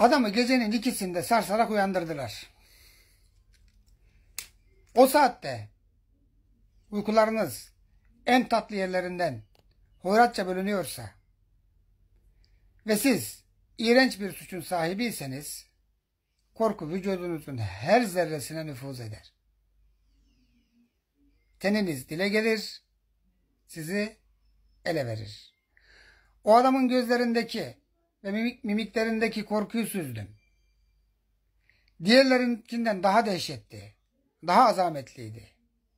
Adamı gecenin ikisinde sarsarak uyandırdılar. O saatte uykularınız en tatlı yerlerinden hoyratça bölünüyorsa ve siz iğrenç bir suçun sahibiyseniz korku vücudunuzun her zerresine nüfuz eder. Teniniz dile gelir, sizi ele verir. O adamın gözlerindeki ve mimik, mimiklerindeki korkuyu süzdüm. Diğerlerinkinden daha dehşetti. Daha azametliydi.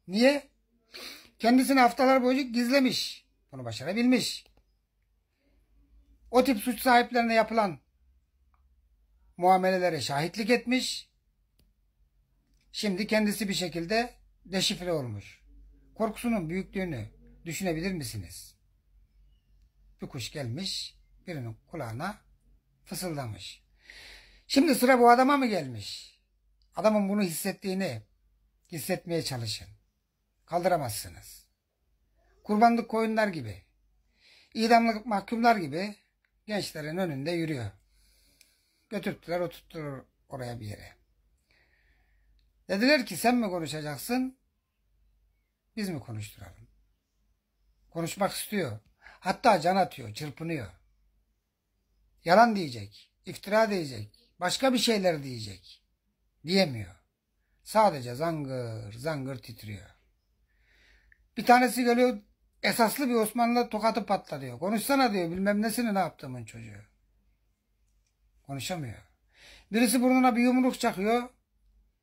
Niye? Kendisini haftalar boyunca gizlemiş. Bunu başarabilmiş. O tip suç sahiplerine yapılan muamelelere şahitlik etmiş. Şimdi kendisi bir şekilde deşifre olmuş. Korkusunun büyüklüğünü düşünebilir misiniz? Bir kuş gelmiş, birinin kulağına fısıldamış. Şimdi sıra bu adama mı gelmiş? Adamın bunu hissettiğini hissetmeye çalışın. Kaldıramazsınız. Kurbanlık koyunlar gibi, idamlık mahkumlar gibi gençlerin önünde yürüyor. Götürttüler oturttular oraya bir yere. Dediler ki sen mi konuşacaksın? Biz mi konuşturalım? Konuşmak istiyor. Hatta can atıyor, çırpınıyor. Yalan diyecek, iftira diyecek, başka bir şeyler diyecek. Diyemiyor. Sadece zangır zangır titriyor. Bir tanesi geliyor esaslı bir Osmanlı tokatı patla Konuşsana diyor bilmem nesini ne yaptığımın çocuğu. Konuşamıyor. Birisi burnuna bir yumruk çakıyor.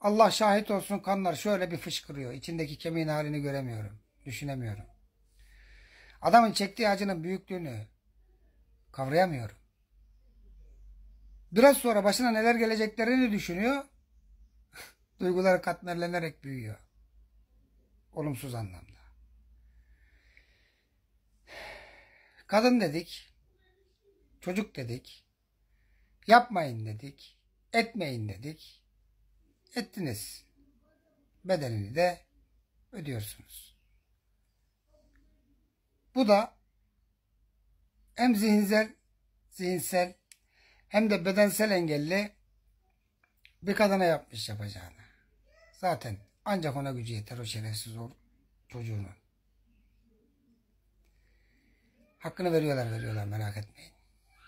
Allah şahit olsun kanlar şöyle bir fışkırıyor. İçindeki kemiğin halini göremiyorum. Düşünemiyorum. Adamın çektiği acının büyüklüğünü kavrayamıyorum. Biraz sonra başına neler geleceklerini düşünüyor. Duyguları katmerlenerek büyüyor. Olumsuz anlamda. Kadın dedik. Çocuk dedik. Yapmayın dedik. Etmeyin dedik. Ettiniz. Bedelini de ödüyorsunuz. Bu da hem zihinsel, zihinsel hem de bedensel engelli bir kadına yapmış yapacağını. Zaten ancak ona gücü yeter o şerefsiz o çocuğunun. Hakkını veriyorlar veriyorlar merak etmeyin.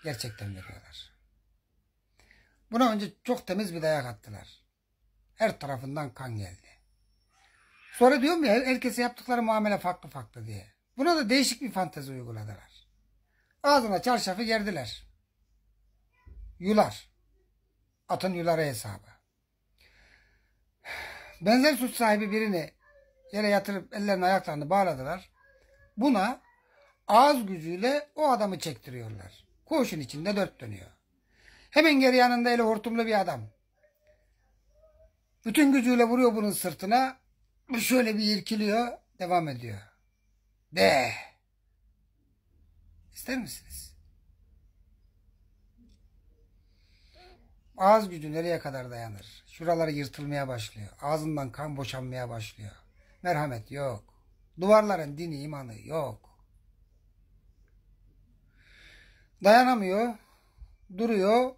Gerçekten veriyorlar. Buna önce çok temiz bir dayak attılar. Her tarafından kan geldi. Sonra diyorum ya herkese yaptıkları muamele farklı farklı diye. Buna da değişik bir fantezi uyguladılar. Ağzına çarşafı gerdiler yular. Atın yuları hesabı. Benzer suç sahibi birini yere yatırıp ellerini ayaklarını bağladılar. Buna ağız gücüyle o adamı çektiriyorlar. Koğuşun içinde dört dönüyor. Hemen geri yanında eli hortumlu bir adam. Bütün gücüyle vuruyor bunun sırtına. Şöyle bir irkiliyor. Devam ediyor. De. İster misiniz? Ağız gücü nereye kadar dayanır? Şuraları yırtılmaya başlıyor. Ağzından kan boşanmaya başlıyor. Merhamet yok. Duvarların dini imanı yok. Dayanamıyor. Duruyor.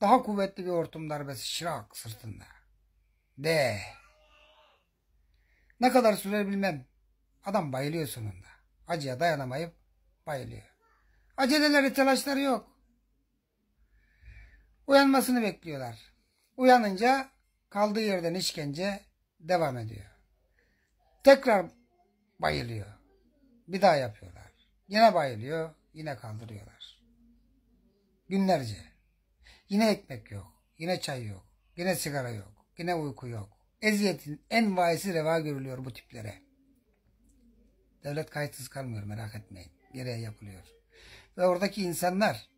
Daha kuvvetli bir hortum darbesi şırak sırtında. De. Ne kadar sürer bilmem. Adam bayılıyor sonunda. Acıya dayanamayıp bayılıyor. Aceleleri telaşları yok. Uyanmasını bekliyorlar. Uyanınca kaldığı yerden işkence devam ediyor. Tekrar bayılıyor. Bir daha yapıyorlar. Yine bayılıyor. Yine kaldırıyorlar. Günlerce. Yine ekmek yok. Yine çay yok. Yine sigara yok. Yine uyku yok. Eziyetin en vahisi reva görülüyor bu tiplere. Devlet kayıtsız kalmıyor merak etmeyin. Gereği yapılıyor. Ve oradaki insanlar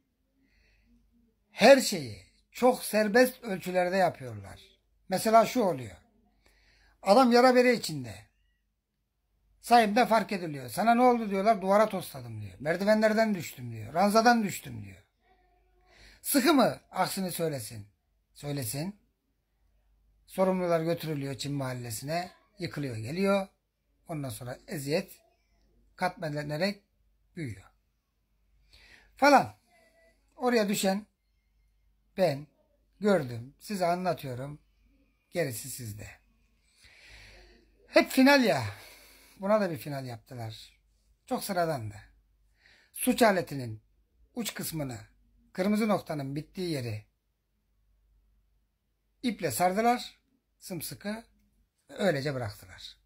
her şeyi çok serbest ölçülerde yapıyorlar. Mesela şu oluyor. Adam yara bere içinde. Sayımda fark ediliyor. Sana ne oldu diyorlar. Duvara tosladım diyor. Merdivenlerden düştüm diyor. Ranzadan düştüm diyor. Sıkı mı aksini söylesin? Söylesin. Sorumlular götürülüyor Çin mahallesine. Yıkılıyor geliyor. Ondan sonra eziyet katmedenerek büyüyor. Falan. Oraya düşen ben gördüm. Size anlatıyorum. Gerisi sizde. Hep final ya. Buna da bir final yaptılar. Çok sıradandı. Suç aletinin uç kısmını, kırmızı noktanın bittiği yeri iple sardılar. Sımsıkı öylece bıraktılar.